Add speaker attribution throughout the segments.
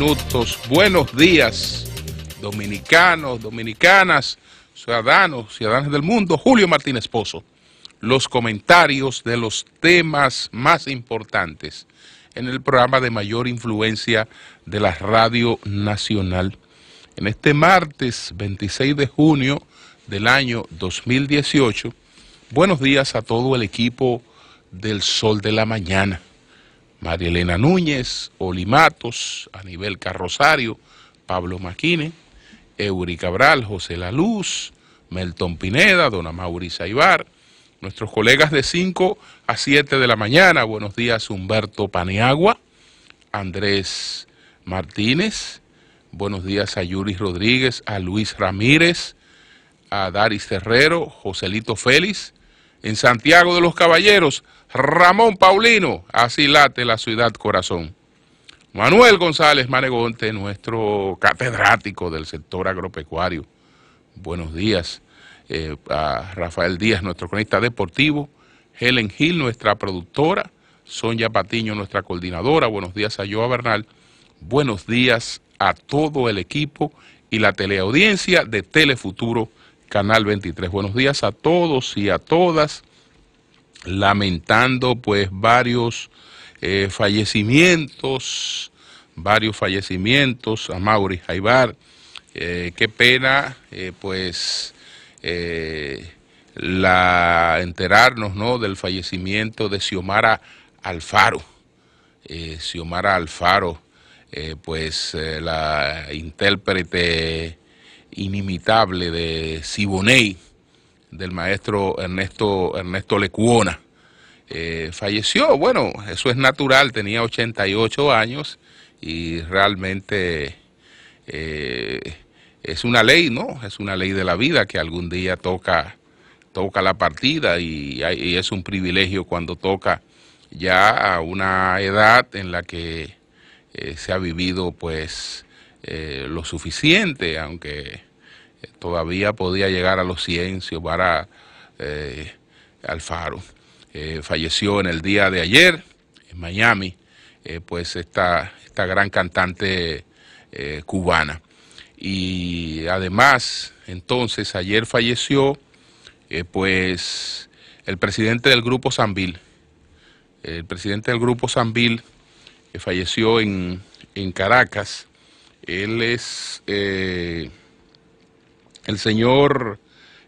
Speaker 1: minutos. Buenos días, dominicanos, dominicanas, ciudadanos, ciudadanas del mundo. Julio Martínez Pozo, los comentarios de los temas más importantes en el programa de mayor influencia de la Radio Nacional. En este martes 26 de junio del año 2018, buenos días a todo el equipo del Sol de la Mañana. María Elena Núñez, Olimatos, Anibel Carrosario, Pablo Maquine, Eury Cabral, José La Luz, Melton Pineda, Dona Mauricia Ibar, nuestros colegas de 5 a 7 de la mañana. Buenos días, Humberto Paniagua, Andrés Martínez. Buenos días a Yuris Rodríguez, a Luis Ramírez, a Daris Herrero... Joselito Félix. En Santiago de los Caballeros, Ramón Paulino, así late la ciudad corazón. Manuel González Manegonte, nuestro catedrático del sector agropecuario. Buenos días eh, a Rafael Díaz, nuestro cronista deportivo, Helen Gil, nuestra productora, Sonia Patiño, nuestra coordinadora. Buenos días a Joa Bernal. Buenos días a todo el equipo y la teleaudiencia de Telefuturo Canal 23. Buenos días a todos y a todas lamentando pues varios eh, fallecimientos, varios fallecimientos a Mauri Jaibar. Eh, qué pena, eh, pues, la enterarnos ¿no? del fallecimiento de Xiomara Alfaro. Xiomara Alfaro, pues, la intérprete inimitable de Siboney del maestro Ernesto, Ernesto Lecuona. Eh, falleció, bueno, eso es natural, tenía 88 años y realmente eh, es una ley, ¿no? Es una ley de la vida que algún día toca, toca la partida y, es un privilegio cuando toca ya a una edad en la que eh, se ha vivido pues lo suficiente, aunque todavía podía llegar a los ciencios para eh, Alfaro. Eh, falleció en el día de ayer en Miami, eh, pues esta, esta, gran cantante cubana. Y además, entonces, ayer falleció pues el presidente del grupo Sambil. El presidente del grupo Sambil falleció en, en Caracas. Él es el señor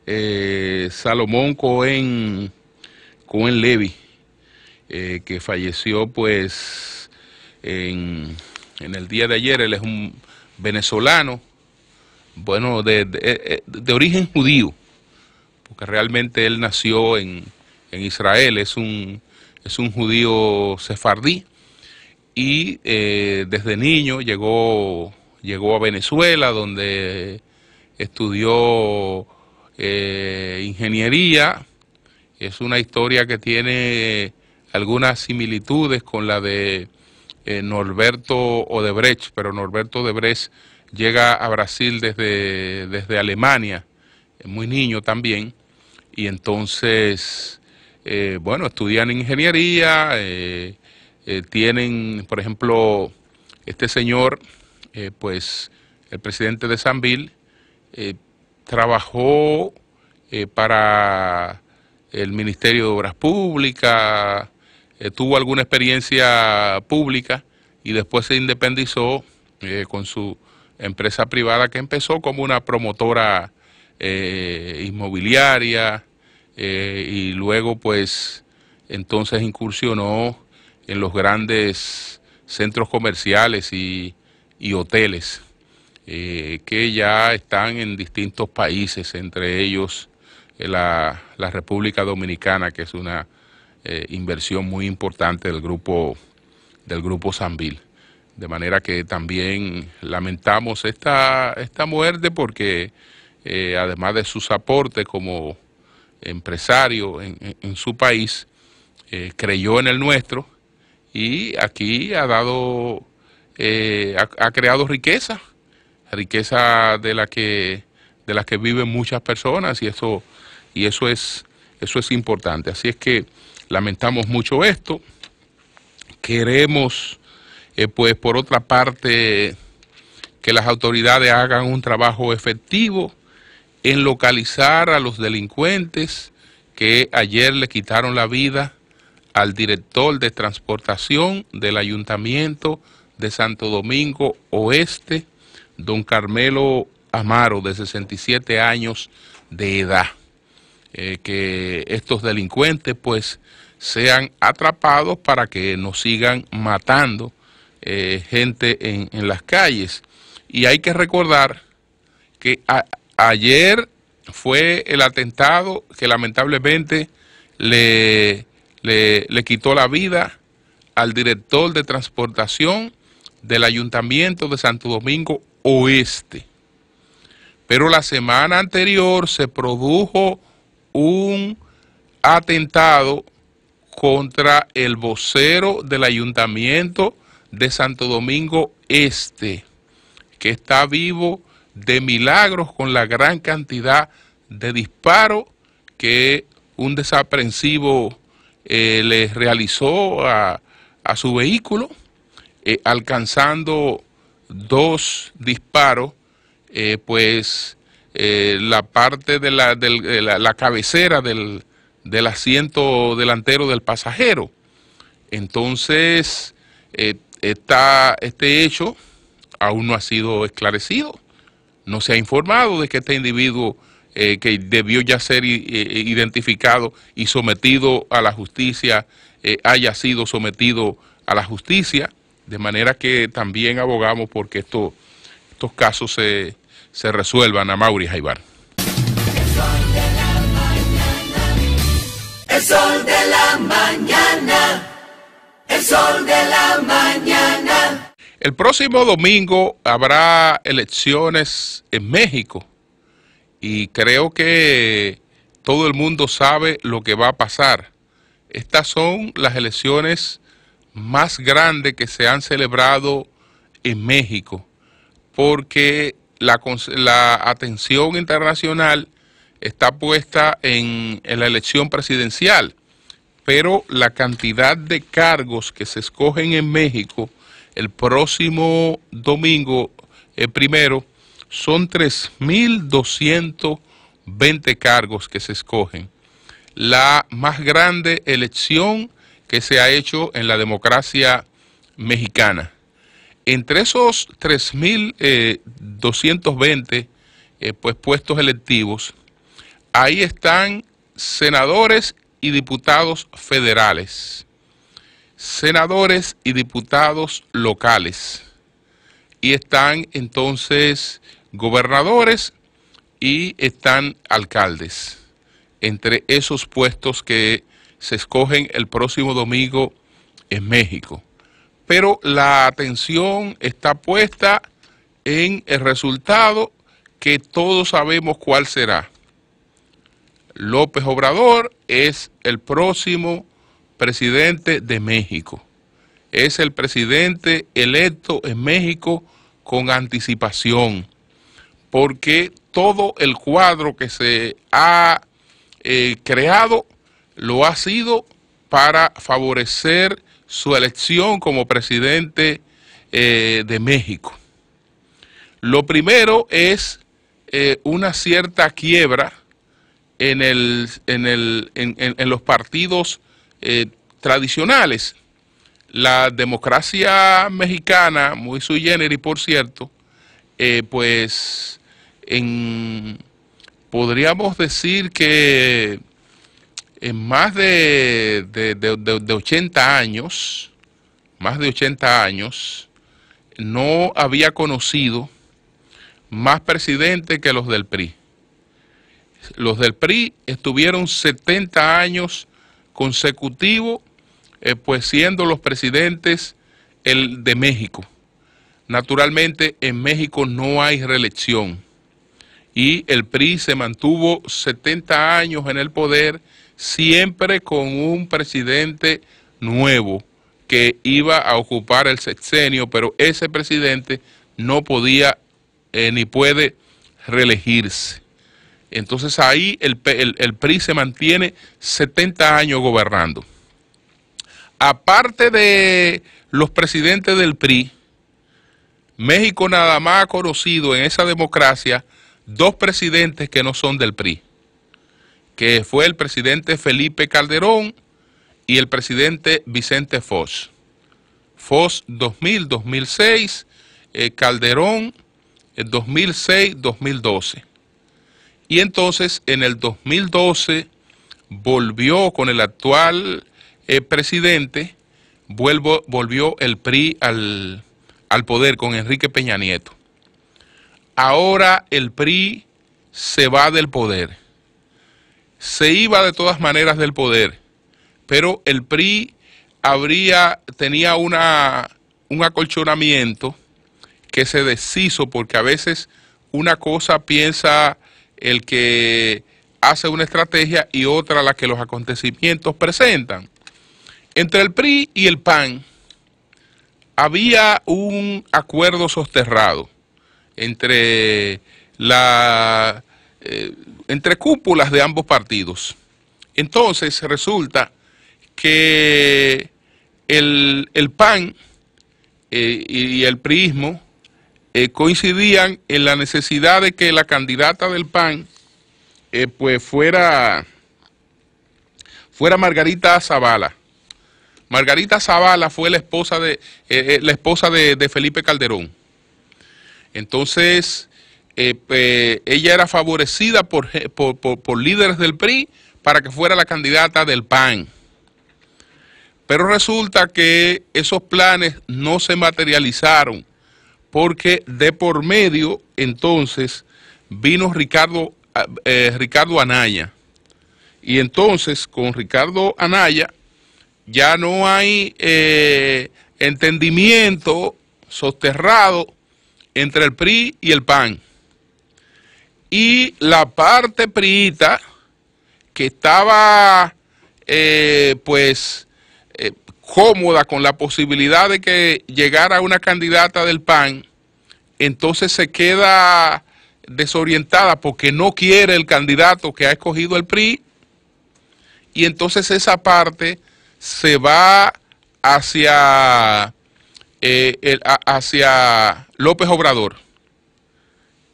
Speaker 1: eh, Salomón Cohen, Cohen Levy, eh, que falleció pues en, el día de ayer. Él es un venezolano, bueno, de, eh, origen judío, porque realmente él nació en, Israel, es un, es un judío sefardí. Y desde niño llegó, llegó a Venezuela, donde estudió eh, ingeniería, es una historia que tiene algunas similitudes con la de eh, Norberto Odebrecht, pero Norberto Odebrecht llega a Brasil desde, desde Alemania, muy niño también, y entonces, eh, bueno, estudian ingeniería, tienen, por ejemplo, este señor, pues el presidente de Sanville, eh, trabajó eh, para el Ministerio de Obras Públicas, eh, tuvo alguna experiencia pública y después se independizó con su empresa privada que empezó como una promotora inmobiliaria y luego pues entonces incursionó en los grandes centros comerciales y hoteles. Eh, que ya están en distintos países, entre ellos eh, la, República Dominicana, que es una eh, inversión muy importante del grupo, del grupo Sambil. De manera que también lamentamos esta, esta muerte porque además de sus aportes como empresario en, su país, creyó en el nuestro y aquí ha dado, ha creado riqueza riqueza de la que, de la que viven muchas personas y eso, y eso es, eso es importante. Así es que lamentamos mucho esto. Queremos, eh, pues por otra parte, que las autoridades hagan un trabajo efectivo en localizar a los delincuentes que ayer le quitaron la vida al director de transportación del ayuntamiento de Santo Domingo Oeste, don Carmelo Amaro, de 67 años de edad. Eh, que estos delincuentes pues sean atrapados para que nos sigan matando eh, gente en, las calles. Y hay que recordar que ayer fue el atentado que lamentablemente le, le quitó la vida al director de transportación del Ayuntamiento de Santo Domingo oeste. Pero la semana anterior se produjo un atentado contra el vocero del ayuntamiento de Santo Domingo Este, que está vivo de milagros con la gran cantidad de disparos que un desaprensivo eh, le realizó a, su vehículo, eh, alcanzando dos disparos, eh, pues eh, la parte de la, cabecera del, del, asiento delantero del pasajero. Entonces, eh, está este hecho aún no ha sido esclarecido. No se ha informado de que este individuo que debió ya ser identificado y sometido a la justicia haya sido sometido a la justicia. De manera que también abogamos porque estos casos se, resuelvan a Mauri Jaibar. El sol de la mañana. El sol de la mañana. El próximo domingo habrá elecciones en México y creo que todo el mundo sabe lo que va a pasar. Estas son las elecciones más grande que se han celebrado en México, porque la, atención internacional está puesta en, la elección presidencial, pero la cantidad de cargos que se escogen en México el próximo domingo eh, primero son 3.220 cargos que se escogen. La más grande elección que se ha hecho en la democracia mexicana. Entre esos 3.220 eh, eh, pues, puestos electivos, ahí están senadores y diputados federales, senadores y diputados locales, y están entonces gobernadores y están alcaldes, entre esos puestos que se escogen el próximo domingo en México. Pero la atención está puesta en el resultado que todos sabemos cuál será. López Obrador es el próximo presidente de México. Es el presidente electo en México con anticipación, porque todo el cuadro que se ha eh, creado lo ha sido para favorecer su elección como presidente eh, de México. Lo primero es eh, una cierta quiebra en, el, en, los partidos eh, tradicionales. La democracia mexicana, muy sui generis por cierto, pues podríamos decir que en más de, 80 años, más de 80 años, no había conocido más presidente que los del PRI. Los del PRI estuvieron 70 años consecutivos, eh, pues siendo los presidentes el de México. Naturalmente, en México no hay reelección. Y el PRI se mantuvo 70 años en el poder siempre con un presidente nuevo que iba a ocupar el sexenio, pero ese presidente no podía eh, ni puede reelegirse. Entonces ahí el, PRI se mantiene 70 años gobernando. Aparte de los presidentes del PRI, México nada más ha conocido en esa democracia dos presidentes que no son del PRI que fue el presidente Felipe Calderón y el presidente Vicente Fox. Fox 2000-2006, eh, Calderón 2006-2012. Eh, y entonces en el 2012 volvió con el actual eh, presidente, vuelvo, volvió el PRI al, al poder con Enrique Peña Nieto. Ahora el PRI se va del poder se iba de todas maneras del poder, pero el PRI habría, tenía una, un acolchonamiento que se deshizo porque a veces una cosa piensa el que hace una estrategia y otra la que los acontecimientos presentan. Entre el PRI y el PAN había un acuerdo sosterrado entre la eh, entre cúpulas de ambos partidos. Entonces resulta que el, PAN eh, y el PRIismo eh, coincidían en la necesidad de que la candidata del PAN eh, pues fuera, fuera Margarita Zavala. Margarita Zavala fue la esposa de, la esposa de Felipe Calderón. Entonces, eh, ella era favorecida por, por, líderes del PRI para que fuera la candidata del PAN. Pero resulta que esos planes no se materializaron porque de por medio entonces vino Ricardo, eh, Ricardo Anaya. Y entonces con Ricardo Anaya ya no hay eh, entendimiento soterrado entre el PRI y el PAN y la parte priita que estaba eh, pues eh, cómoda con la posibilidad de que llegara una candidata del PAN, entonces se queda desorientada porque no quiere el candidato que ha escogido el PRI y entonces esa parte se va hacia, eh, hacia López Obrador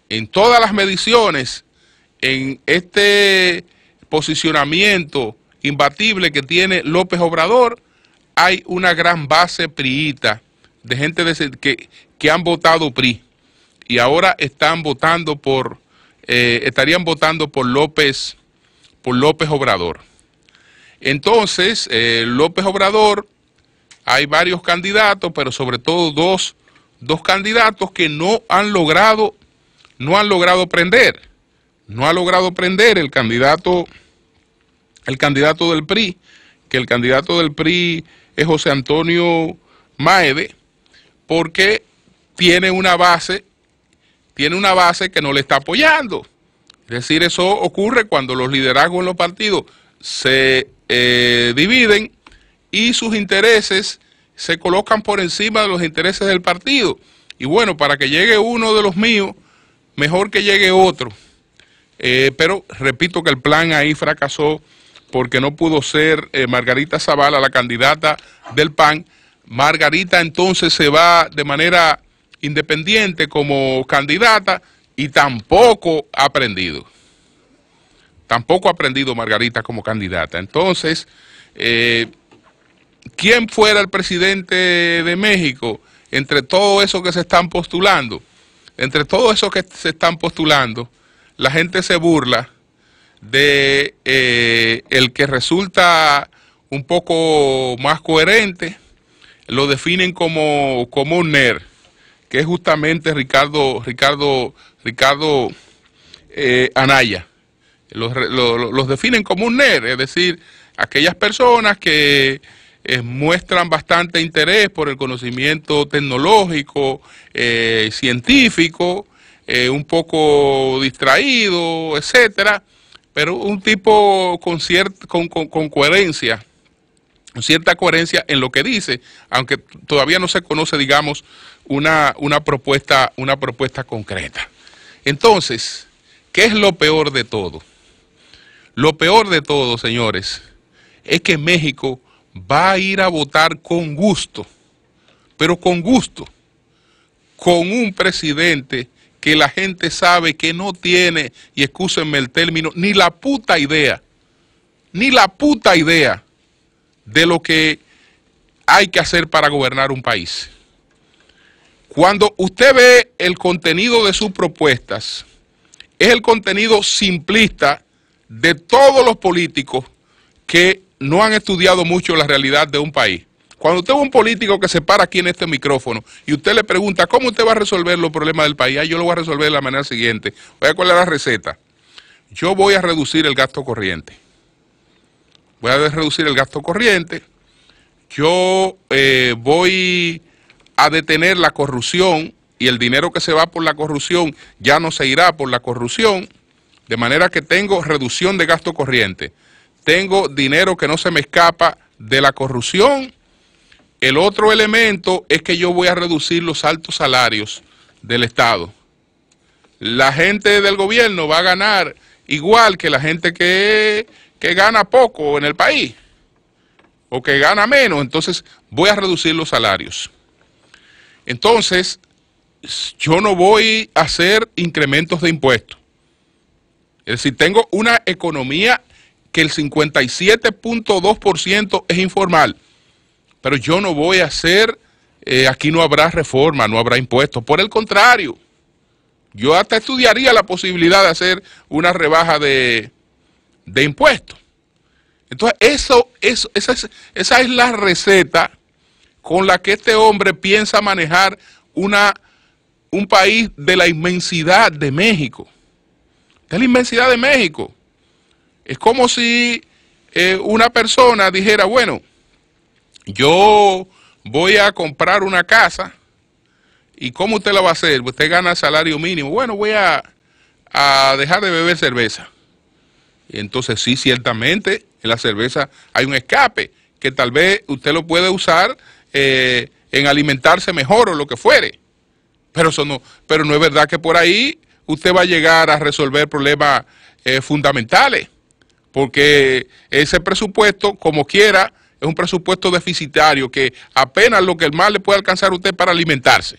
Speaker 1: en todas las mediciones, en este posicionamiento imbatible que tiene López Obrador, hay una gran base priita de gente que, han votado PRI y ahora están votando por, eh, estarían votando por López, por López Obrador. Entonces, eh, López Obrador, hay varios candidatos, pero sobre todo dos, dos candidatos que no han logrado no han logrado prender. No ha logrado prender el candidato, el candidato del PRI, que el candidato del PRI es José Antonio Maede, porque tiene una base, tiene una base que no le está apoyando. Es decir, eso ocurre cuando los liderazgos en los partidos se eh, dividen y sus intereses se colocan por encima de los intereses del partido. Y bueno, para que llegue uno de los míos mejor que llegue otro. Eh, pero repito que el plan ahí fracasó porque no pudo ser eh, Margarita Zavala la candidata del PAN. Margarita entonces se va de manera independiente como candidata y tampoco ha aprendido. Tampoco ha aprendido Margarita como candidata. Entonces, eh, ¿quién fuera el presidente de México entre todo eso que se están postulando? entre todos esos que se están postulando, la gente se burla de eh, el que resulta un poco más coherente, lo definen como, un NER, que es justamente Ricardo, Ricardo, Ricardo eh, Anaya. Los, los definen como un NER, es decir, aquellas personas que eh, muestran bastante interés por el conocimiento tecnológico, eh, científico, eh, un poco distraído, etcétera, pero un tipo con, cierta, con, coherencia, con cierta coherencia en lo que dice, aunque todavía no se conoce, digamos, una, una, propuesta, una propuesta concreta. Entonces, ¿qué es lo peor de todo? Lo peor de todo, señores, es que México va a ir a votar con gusto, pero con gusto, con un presidente que la gente sabe que no tiene, y escúsenme el término, ni la puta idea, ni la puta idea de lo que hay que hacer para gobernar un país. Cuando usted ve el contenido de sus propuestas, es el contenido simplista de todos los políticos que no han estudiado mucho la realidad de un país. Cuando usted ve un político que se para aquí en este micrófono y usted le pregunta cómo usted va a resolver los problemas del país, ah, yo lo voy a resolver de la manera siguiente. Voy a cuál es la receta. Yo voy a reducir el gasto corriente. Voy a reducir el gasto corriente. Yo eh, voy a detener la corrupción y el dinero que se va por la corrupción ya no se irá por la corrupción. De manera que tengo reducción de gasto corriente tengo dinero que no se me escapa de la corrupción. El otro elemento es que yo voy a reducir los altos salarios del Estado. La gente del gobierno va a ganar igual que la gente que, gana poco en el país o que gana menos, entonces voy a reducir los salarios. Entonces, yo no voy a hacer incrementos de impuestos. Es decir, tengo una economía el 57.2% es informal. Pero yo no voy a hacer, eh, aquí no habrá reforma, no habrá impuestos. Por el contrario, yo hasta estudiaría la posibilidad de hacer una rebaja de, de impuestos. Entonces, eso, eso, esa, es, esa es la receta con la que este hombre piensa manejar una, un país de la inmensidad de México. De la inmensidad de México. Es como si eh, una persona dijera, bueno, yo voy a comprar una casa, ¿y cómo usted la va a hacer? Usted gana salario mínimo. Bueno, voy a, dejar de beber cerveza. Entonces sí, ciertamente, en la cerveza hay un escape que tal vez usted lo puede usar eh, en alimentarse mejor o lo que fuere. Pero, eso no, pero no es verdad que por ahí usted va a llegar a resolver problemas eh, fundamentales porque ese presupuesto, como quiera, es un presupuesto deficitario que apenas lo que el mal le puede alcanzar a usted para alimentarse.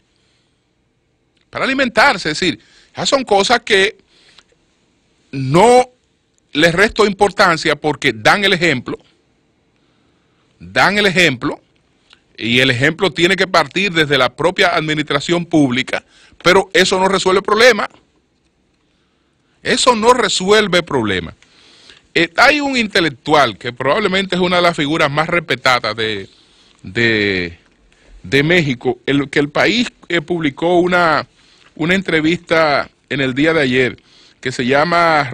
Speaker 1: Para alimentarse, es decir, esas son cosas que no les resto importancia porque dan el ejemplo, dan el ejemplo, y el ejemplo tiene que partir desde la propia administración pública, pero eso no resuelve el problema. Eso no resuelve el problema. Eh, hay un intelectual que probablemente es una de las figuras más respetadas de, de, México, que el país eh, publicó una, una entrevista en el día de ayer que se llama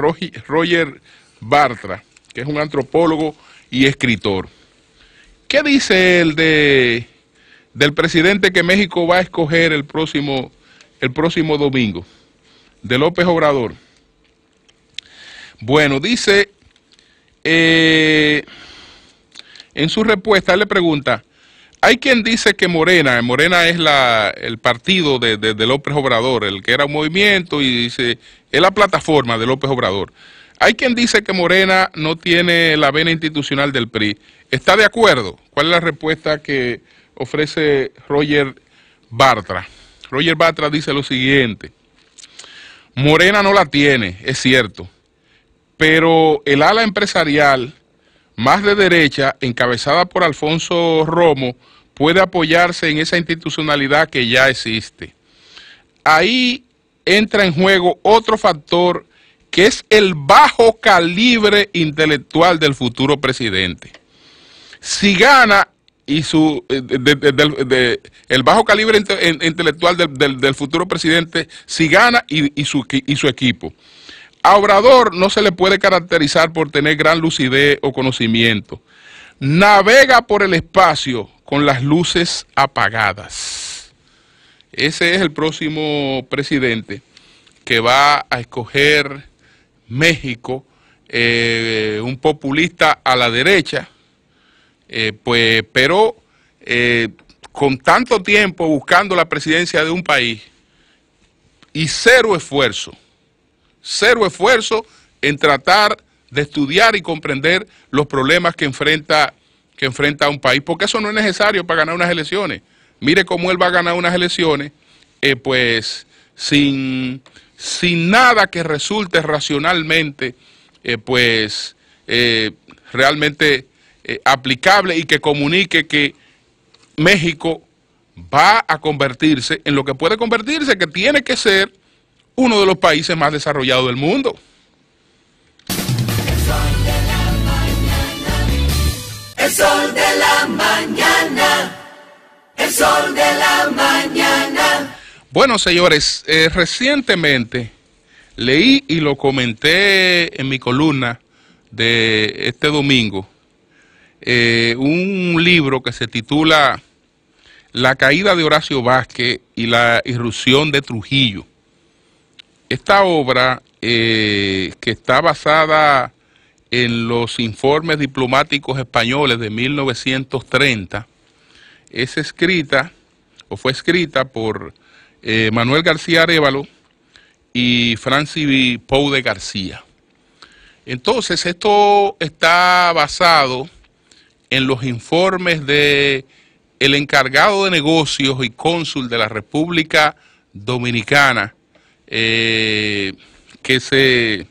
Speaker 1: Roger Bartra, que es un antropólogo y escritor. ¿Qué dice él de, del presidente que México va a escoger el próximo, el próximo domingo, de López Obrador? Bueno, dice eh, en su respuesta le pregunta, hay quien dice que Morena, Morena es la, el partido de, de, López Obrador, el que era un movimiento y dice, es la plataforma de López Obrador. Hay quien dice que Morena no tiene la vena institucional del PRI. ¿Está de acuerdo? ¿Cuál es la respuesta que ofrece Roger Bartra? Roger Bartra dice lo siguiente, Morena no la tiene, es cierto, pero el ala empresarial más de derecha, encabezada por Alfonso Romo, puede apoyarse en esa institucionalidad que ya existe. Ahí entra en juego otro factor que es el bajo calibre intelectual del futuro presidente. Si gana y su eh, el bajo calibre intelectual del, futuro presidente, si gana y su equipo. A Obrador no se le puede caracterizar por tener gran lucidez o conocimiento. Navega por el espacio con las luces apagadas. Ese es el próximo presidente que va a escoger México, eh, un populista a la derecha, eh, pues, pero eh, con tanto tiempo buscando la presidencia de un país y cero esfuerzo cero esfuerzo en tratar de estudiar y comprender los problemas que enfrenta, que enfrenta un país, porque eso no es necesario para ganar unas elecciones. Mire cómo él va a ganar unas elecciones, eh, pues sin, sin, nada que resulte racionalmente, eh, pues eh, realmente aplicable y que comunique que México va a convertirse en lo que puede convertirse, que tiene que ser uno de los países más desarrollados del mundo. El sol de la mañana. El sol de la mañana. El sol de la mañana. Bueno, señores, eh, recientemente leí y lo comenté en mi columna de este domingo eh, un libro que se titula La caída de Horacio Vázquez y la irrupción de Trujillo. Esta obra, eh, que está basada en los informes diplomáticos españoles de 1930, es escrita o fue escrita por eh, Manuel García Arevalo y Francis Pou de García. Entonces, esto está basado en los informes de el encargado de negocios y cónsul de la República Dominicana, eh, que se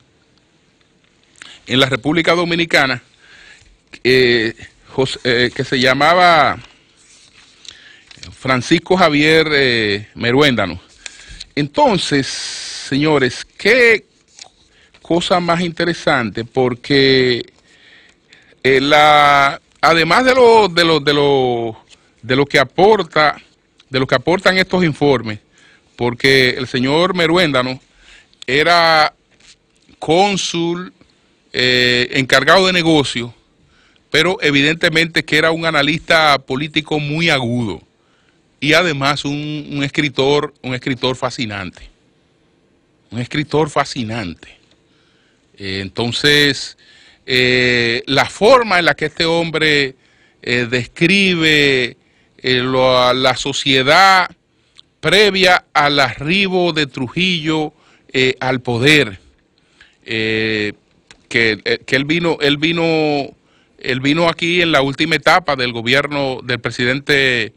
Speaker 1: en la República Dominicana eh, eh, que se llamaba Francisco Javier eh, Meruéndano. Entonces, señores, qué cosa más interesante porque la, además de lo, de lo, de lo, de lo que aporta de lo que aportan estos informes, porque el señor Meruéndano era cónsul eh, encargado de negocio, pero evidentemente que era un analista político muy agudo y además un, escritor, un escritor fascinante. Un escritor fascinante. Eh, entonces, eh, la forma en la que este hombre describe la sociedad previa al arribo de Trujillo eh, al poder, eh, eh, que, él vino, él vino, él vino aquí en la última etapa del gobierno del presidente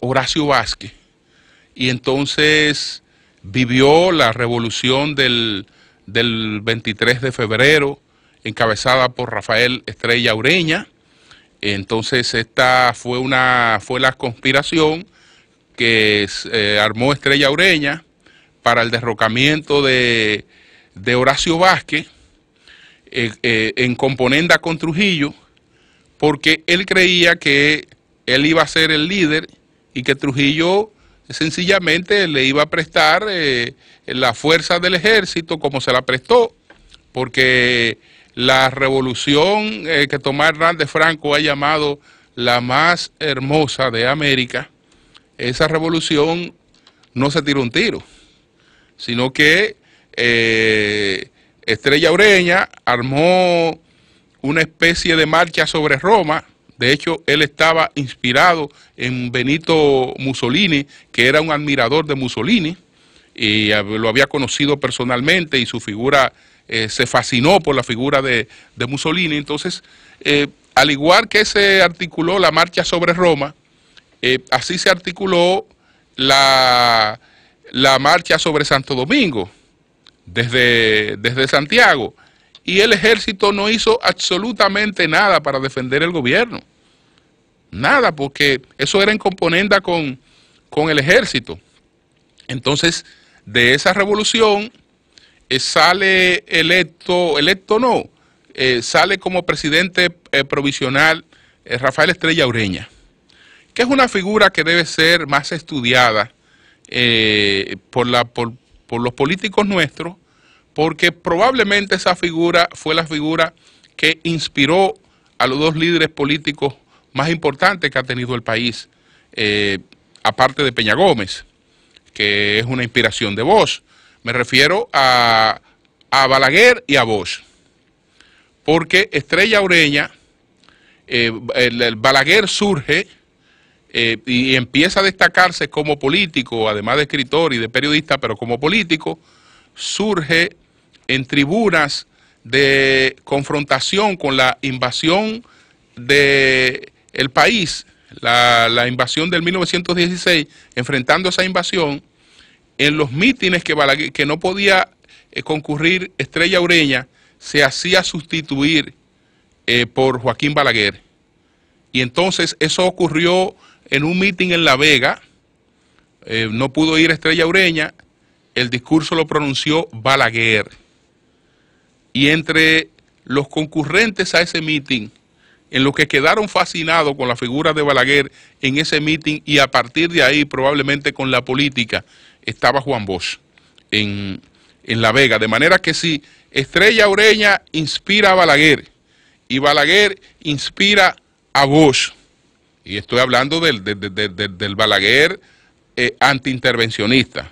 Speaker 1: Horacio Vázquez, y entonces vivió la revolución del, del 23 de febrero, encabezada por Rafael Estrella Ureña. Entonces esta fue una fue la conspiración que eh, armó Estrella Ureña para el derrocamiento de, de Horacio Vázquez eh, eh, en componenda con Trujillo, porque él creía que él iba a ser el líder y que Trujillo sencillamente le iba a prestar la fuerza del ejército como se la prestó, porque la revolución que Tomás Hernández Franco ha llamado la más hermosa de América, esa revolución no se tiró un tiro, sino que eh, Estrella Ureña armó una especie de marcha sobre Roma. De hecho, él estaba inspirado en Benito Mussolini, que era un admirador de Mussolini, y lo había conocido personalmente y su figura eh, se fascinó por la figura de, Mussolini. Entonces, eh, al igual que se articuló la marcha sobre Roma, eh, así se articuló la, la, marcha sobre Santo Domingo desde, desde Santiago y el ejército no hizo absolutamente nada para defender el gobierno. Nada, porque eso era en componenda con, con el ejército. Entonces, de esa revolución eh, sale electo, electo no, eh, sale como presidente provisional Rafael Estrella Ureña que es una figura que debe ser más estudiada eh, por, la, por, los políticos nuestros, porque probablemente esa figura fue la figura que inspiró a los dos líderes políticos más importantes que ha tenido el país, eh, aparte de Peña Gómez, que es una inspiración de Bosch. Me refiero a, a Balaguer y a Bosch, porque Estrella Ureña, eh, el Balaguer surge eh, y empieza a destacarse como político, además de escritor y de periodista, pero como político, surge en tribunas de confrontación con la invasión del el país, la, invasión del 1916, enfrentando esa invasión, en los mítines que, que no podía eh, concurrir Estrella Ureña, se hacía sustituir eh, por Joaquín Balaguer. Y entonces eso ocurrió en un mitin en La Vega, eh, no pudo ir Estrella Ureña, el discurso lo pronunció Balaguer. Y entre los concurrentes a ese mitin, en los que quedaron fascinados con la figura de Balaguer en ese mitin y a partir de ahí probablemente con la política, estaba Juan Bosch en, en La Vega. De manera que si Estrella Ureña inspira a Balaguer y Balaguer inspira a Bosch, y estoy hablando del, Balaguer eh, antiintervencionista.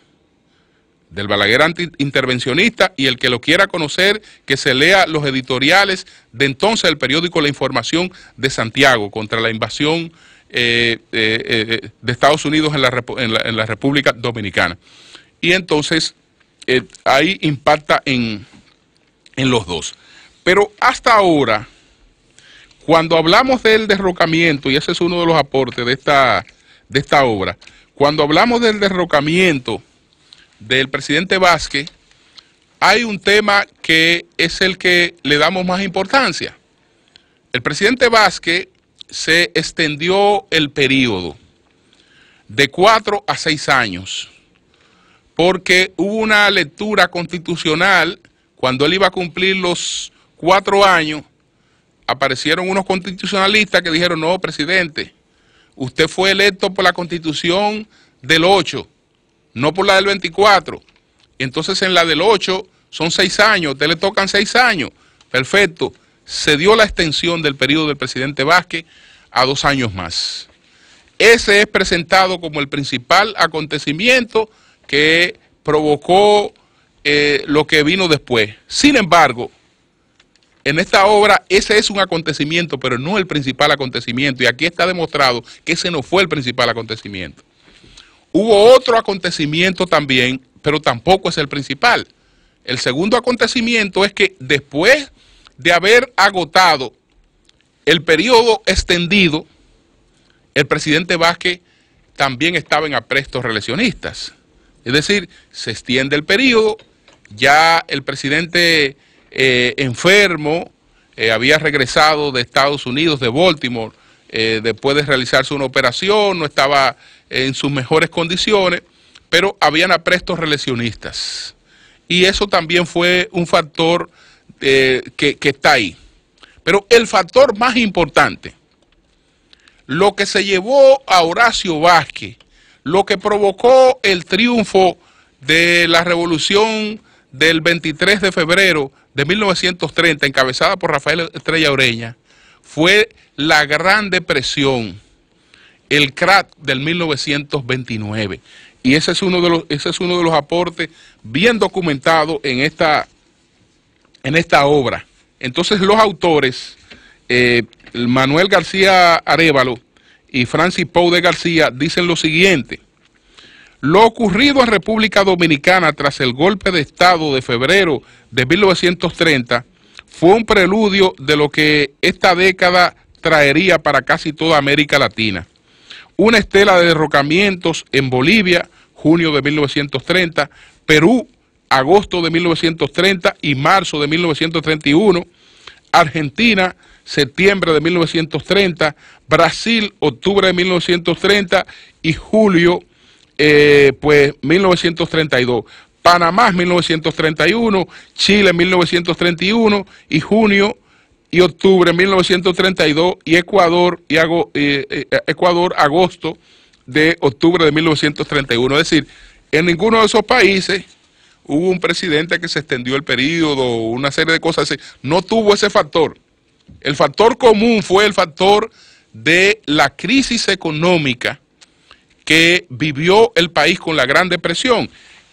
Speaker 1: Del Balaguer antiintervencionista y el que lo quiera conocer, que se lea los editoriales de entonces del periódico La Información de Santiago contra la invasión eh, eh, de Estados Unidos en la, República Dominicana. Y entonces ahí impacta en, en los dos. Pero hasta ahora cuando hablamos del derrocamiento, y ese es uno de los aportes de esta, de esta obra, cuando hablamos del derrocamiento del presidente Vázquez, hay un tema que es el que le damos más importancia. El presidente Vázquez se extendió el periodo de cuatro a seis años, porque hubo una lectura constitucional cuando él iba a cumplir los cuatro años aparecieron unos constitucionalistas que dijeron, no, presidente, usted fue electo por la constitución del 8, no por la del 24. Entonces en la del 8 son seis años, a usted le tocan seis años. Perfecto, se dio la extensión del periodo del presidente Vázquez a dos años más. Ese es presentado como el principal acontecimiento que provocó eh, lo que vino después. Sin embargo, en esta obra ese es un acontecimiento, pero no el principal acontecimiento. Y aquí está demostrado que ese no fue el principal acontecimiento. Hubo otro acontecimiento también, pero tampoco es el principal. El segundo acontecimiento es que después de haber agotado el periodo extendido, el presidente Vázquez también estaba en aprestos relacionistas. Es decir, se extiende el periodo, ya el presidente... Eh, enfermo, eh, había regresado de Estados Unidos, de Baltimore, eh, después de realizarse una operación, no estaba en sus mejores condiciones, pero habían aprestos reeleccionistas. Y eso también fue un factor que está ahí. Pero el factor más importante, lo que se llevó a Horacio Vázquez, lo que provocó el triunfo de la revolución del 23 de febrero de 1930, encabezada por Rafael Estrella Oreña, fue la Gran Depresión, el crack del 1929. Y ese es uno de los, ese es uno de los aportes bien documentados en esta, en esta obra. Entonces los autores, eh, Manuel García Arevalo y Francis Pou de García, dicen lo siguiente. Lo ocurrido en República Dominicana tras el golpe de Estado de febrero de 1930 fue un preludio de lo que esta década traería para casi toda América Latina. Una estela de derrocamientos en Bolivia, junio de 1930, Perú, agosto de 1930 y marzo de 1931, Argentina, septiembre de 1930, Brasil, octubre de 1930 y julio eh, pues 1932. Panamá 1931, Chile 1931 y junio y octubre 1932 y Ecuador y eh, eh, Ecuador agosto de octubre de 1931. Es decir, en ninguno de esos países hubo un presidente que se extendió el periodo, una serie de cosas. Así. No tuvo ese factor. El factor común fue el factor de la crisis económica que vivió el país con la Gran Depresión,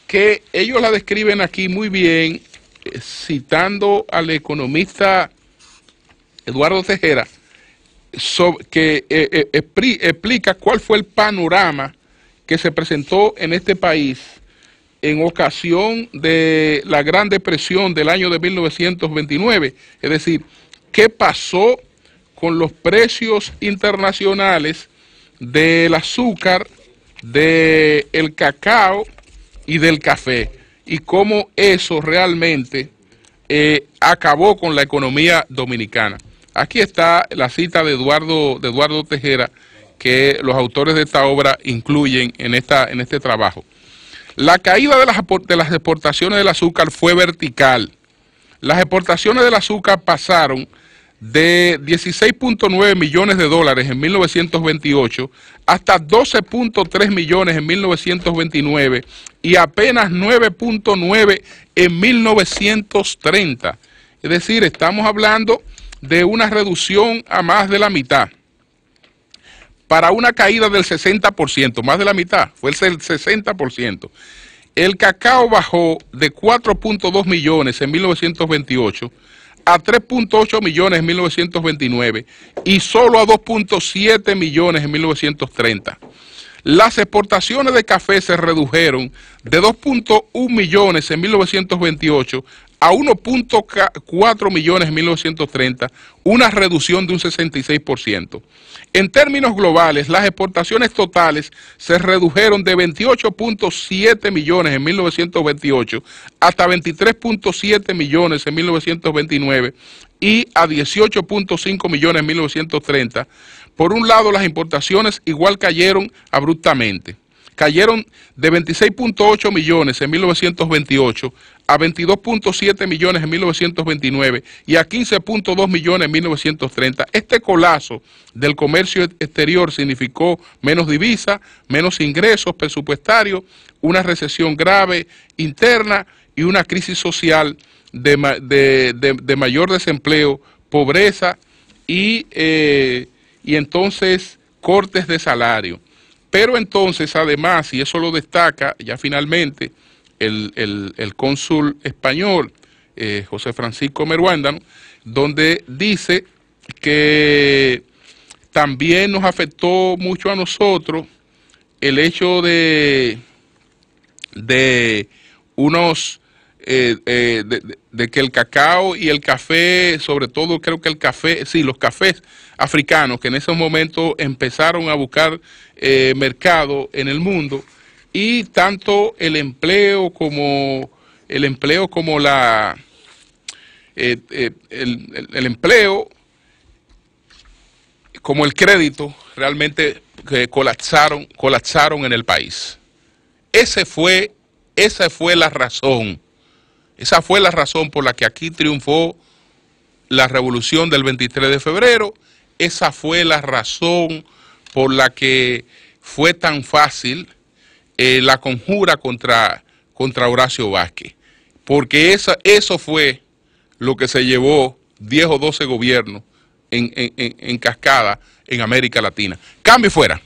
Speaker 1: que ellos la describen aquí muy bien, eh, citando al economista Eduardo Tejera, que eh, eh, explica cuál fue el panorama que se presentó en este país en ocasión de la Gran Depresión del año de 1929, es decir, qué pasó con los precios internacionales del azúcar, ...de el cacao y del café y cómo eso realmente eh, acabó con la economía dominicana. Aquí está la cita de Eduardo, de Eduardo Tejera que los autores de esta obra incluyen en, esta, en este trabajo. La caída de las, de las exportaciones del azúcar fue vertical. Las exportaciones del azúcar pasaron de 16.9 millones de dólares en 1928 hasta 12.3 millones en 1929 y apenas 9.9 en 1930. Es decir, estamos hablando de una reducción a más de la mitad para una caída del 60%, más de la mitad, fue el 60%. El cacao bajó de 4.2 millones en 1928 a 3.8 millones en 1929 y solo a 2.7 millones en 1930. Las exportaciones de café se redujeron de 2.1 millones en 1928 a 1.4 millones en 1930, una reducción de un 66%. En términos globales, las exportaciones totales se redujeron de 28.7 millones en 1928 hasta 23.7 millones en 1929 y a 18.5 millones en 1930. Por un lado, las importaciones igual cayeron abruptamente cayeron de 26.8 millones en 1928 a 22.7 millones en 1929 y a 15.2 millones en 1930. Este colapso del comercio exterior significó menos divisas, menos ingresos presupuestarios, una recesión grave interna y una crisis social de, mayor desempleo, pobreza y, eh, y entonces cortes de salario. Pero entonces, además, y eso lo destaca ya finalmente, el, cónsul español eh, José Francisco Meruándano, donde dice que también nos afectó mucho a nosotros el hecho de, de unos eh, eh, de, que el cacao y el café, sobre todo creo que el café, sí, los cafés africanos que en esos momentos empezaron a buscar mercado en el mundo, y tanto el empleo como el empleo como la eh, eh, el, empleo como el crédito realmente eh, colapsaron colapsaron en el país ese fue esa fue la razón esa fue la razón por la que aquí triunfó la revolución del 23 de febrero esa fue la razón por la que fue tan fácil eh, la conjura contra, contra Horacio Vázquez, porque esa, eso fue lo que se llevó 10 o 12 gobiernos en, en, en cascada en América Latina. Cambio fuera.